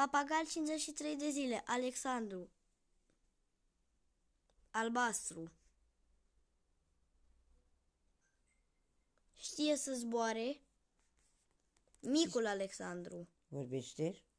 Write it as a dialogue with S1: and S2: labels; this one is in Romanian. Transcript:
S1: Papagal 53 de zile, Alexandru. Albastru.
S2: Știe să zboare. Micul Alexandru.
S3: Vorbește?